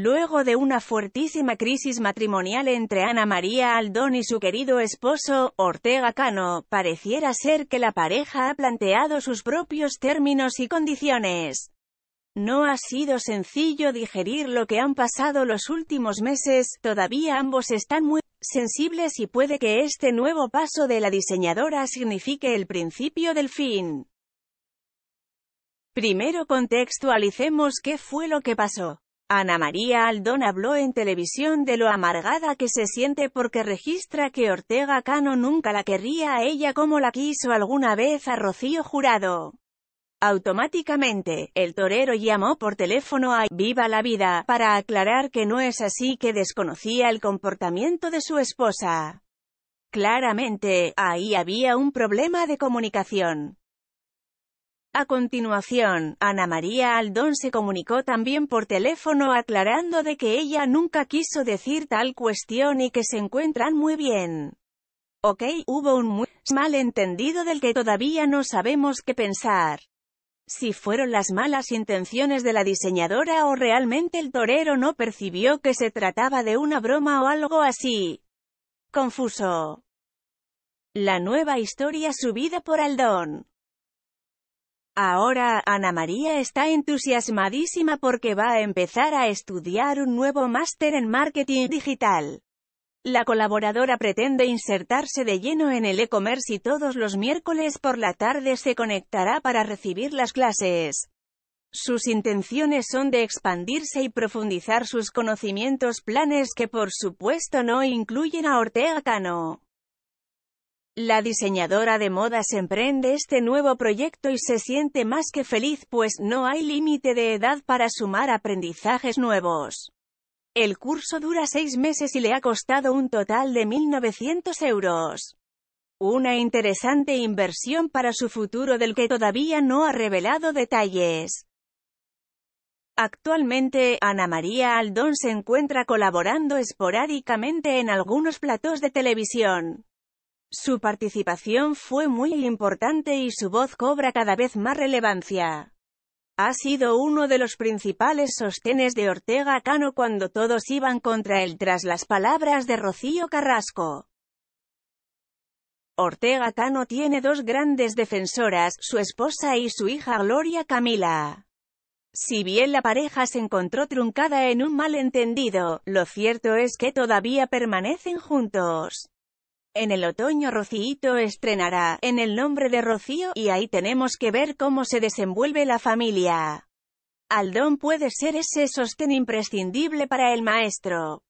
Luego de una fuertísima crisis matrimonial entre Ana María Aldón y su querido esposo, Ortega Cano, pareciera ser que la pareja ha planteado sus propios términos y condiciones. No ha sido sencillo digerir lo que han pasado los últimos meses, todavía ambos están muy sensibles y puede que este nuevo paso de la diseñadora signifique el principio del fin. Primero contextualicemos qué fue lo que pasó. Ana María Aldón habló en televisión de lo amargada que se siente porque registra que Ortega Cano nunca la querría a ella como la quiso alguna vez a Rocío Jurado. Automáticamente, el torero llamó por teléfono a Viva la Vida para aclarar que no es así que desconocía el comportamiento de su esposa. Claramente, ahí había un problema de comunicación. A continuación, Ana María Aldón se comunicó también por teléfono aclarando de que ella nunca quiso decir tal cuestión y que se encuentran muy bien. Ok, hubo un muy mal entendido del que todavía no sabemos qué pensar. Si fueron las malas intenciones de la diseñadora o realmente el torero no percibió que se trataba de una broma o algo así. Confuso. La nueva historia subida por Aldón. Ahora, Ana María está entusiasmadísima porque va a empezar a estudiar un nuevo máster en marketing digital. La colaboradora pretende insertarse de lleno en el e-commerce y todos los miércoles por la tarde se conectará para recibir las clases. Sus intenciones son de expandirse y profundizar sus conocimientos planes que por supuesto no incluyen a Ortega Cano. La diseñadora de modas emprende este nuevo proyecto y se siente más que feliz pues no hay límite de edad para sumar aprendizajes nuevos. El curso dura seis meses y le ha costado un total de 1.900 euros. Una interesante inversión para su futuro del que todavía no ha revelado detalles. Actualmente, Ana María Aldón se encuentra colaborando esporádicamente en algunos platos de televisión. Su participación fue muy importante y su voz cobra cada vez más relevancia. Ha sido uno de los principales sostenes de Ortega Cano cuando todos iban contra él tras las palabras de Rocío Carrasco. Ortega Cano tiene dos grandes defensoras, su esposa y su hija Gloria Camila. Si bien la pareja se encontró truncada en un malentendido, lo cierto es que todavía permanecen juntos. En el otoño Rocíito estrenará, en el nombre de Rocío, y ahí tenemos que ver cómo se desenvuelve la familia. Aldón puede ser ese sostén imprescindible para el maestro.